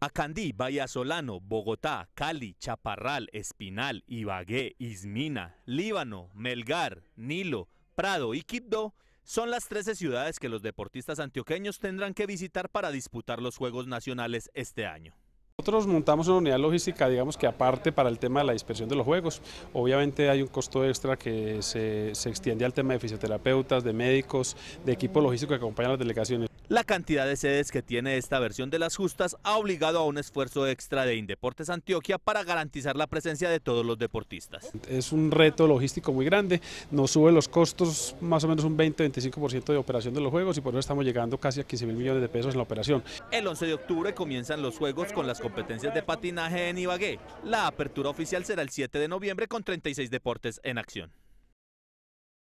Acandí, Solano, Bogotá, Cali, Chaparral, Espinal, Ibagué, Ismina, Líbano, Melgar, Nilo, Prado y Quibdó son las 13 ciudades que los deportistas antioqueños tendrán que visitar para disputar los Juegos Nacionales este año. Nosotros montamos una unidad logística, digamos que aparte para el tema de la dispersión de los juegos. Obviamente hay un costo extra que se, se extiende al tema de fisioterapeutas, de médicos, de equipo logístico que acompañan a las delegaciones. La cantidad de sedes que tiene esta versión de las justas ha obligado a un esfuerzo extra de Indeportes Antioquia para garantizar la presencia de todos los deportistas. Es un reto logístico muy grande, nos sube los costos más o menos un 20-25% de operación de los juegos y por eso estamos llegando casi a 15 mil millones de pesos en la operación. El 11 de octubre comienzan los juegos con las competencias de patinaje en Ibagué. La apertura oficial será el 7 de noviembre con 36 deportes en acción.